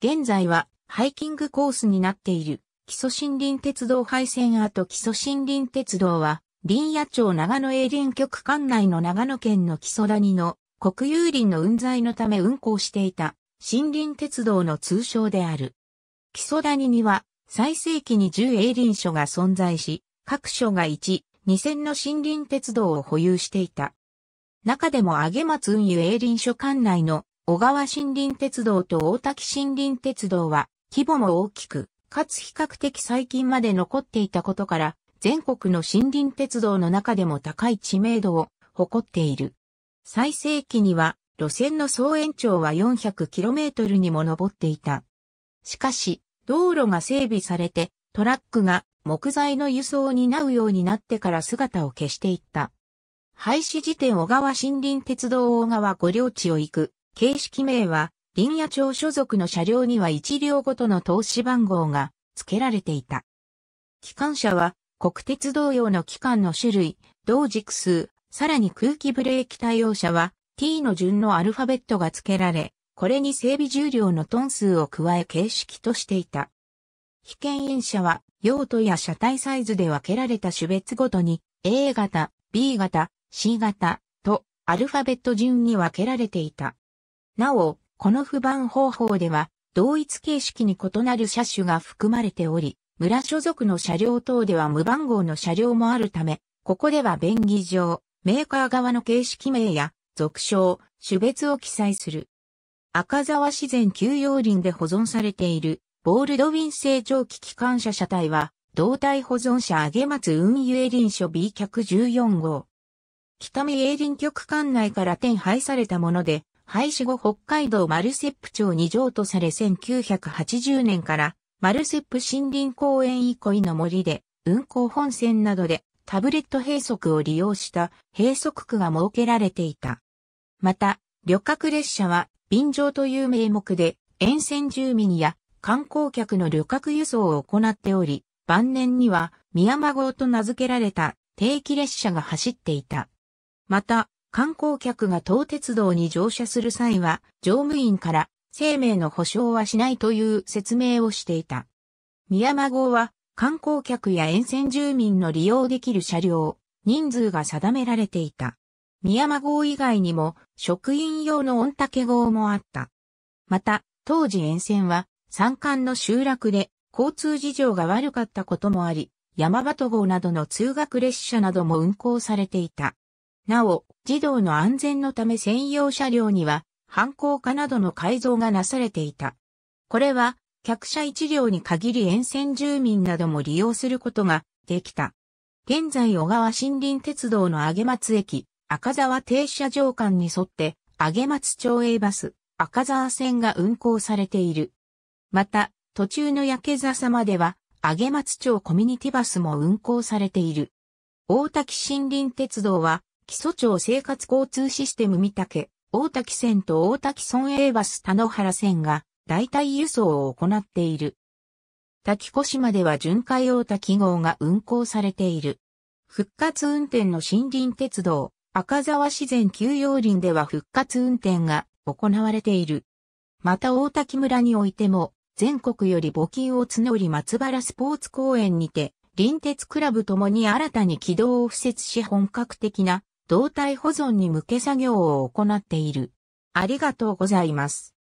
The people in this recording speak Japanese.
現在はハイキングコースになっている基礎森林鉄道廃線跡基礎森林鉄道は林野町長野営林局管内の長野県の木曽谷の国有林の運在のため運行していた森林鉄道の通称である。木曽谷には最盛期に10営林所が存在し、各所が1、2000の森林鉄道を保有していた。中でも上松運輸営林所管内の小川森林鉄道と大滝森林鉄道は規模も大きく、かつ比較的最近まで残っていたことから、全国の森林鉄道の中でも高い知名度を誇っている。最盛期には路線の総延長は 400km にも上っていた。しかし、道路が整備されて、トラックが木材の輸送を担うようになってから姿を消していった。廃止時点小川森林鉄道大川五両地を行く形式名は、林野町所属の車両には1両ごとの投資番号が付けられていた。機関車は、国鉄同様の機関の種類、同軸数、さらに空気ブレーキ対応車は T の順のアルファベットが付けられ、これに整備重量のトン数を加え形式としていた。被験員車は用途や車体サイズで分けられた種別ごとに A 型、B 型、C 型とアルファベット順に分けられていた。なお、この不番方法では、同一形式に異なる車種が含まれており、村所属の車両等では無番号の車両もあるため、ここでは便宜上、メーカー側の形式名や、俗称、種別を記載する。赤沢自然休養林で保存されている、ボールドウィン製蒸気機関車車体は、胴体保存車上松運輸リン所 B 客14号。北見営林局管内から転配されたもので、廃止後北海道マルセップ町に譲渡され1980年からマルセップ森林公園憩いの森で運行本線などでタブレット閉塞を利用した閉塞区が設けられていた。また、旅客列車は便乗という名目で沿線住民や観光客の旅客輸送を行っており、晩年には宮間号と名付けられた定期列車が走っていた。また、観光客が東鉄道に乗車する際は、乗務員から生命の保障はしないという説明をしていた。宮間号は観光客や沿線住民の利用できる車両、人数が定められていた。宮間号以外にも職員用の御嶽号もあった。また、当時沿線は山間の集落で交通事情が悪かったこともあり、山鳩号などの通学列車なども運行されていた。なお、児童の安全のため専用車両には、犯行化などの改造がなされていた。これは、客車一両に限り沿線住民なども利用することができた。現在小川森林鉄道の上松駅、赤沢停車場間に沿って、上松町営バス、赤沢線が運行されている。また、途中の焼け座様では、上松町コミュニティバスも運行されている。大滝森林鉄道は、基礎町生活交通システム三竹、大滝線と大滝村営バス田野原線が代替輸送を行っている。滝越島では巡回大滝号が運行されている。復活運転の森林鉄道、赤沢自然休養林では復活運転が行われている。また大滝村においても、全国より募金を募り松原スポーツ公園にて、林鉄クラブともに新たに軌道を敷設し本格的な動態保存に向け作業を行っている。ありがとうございます。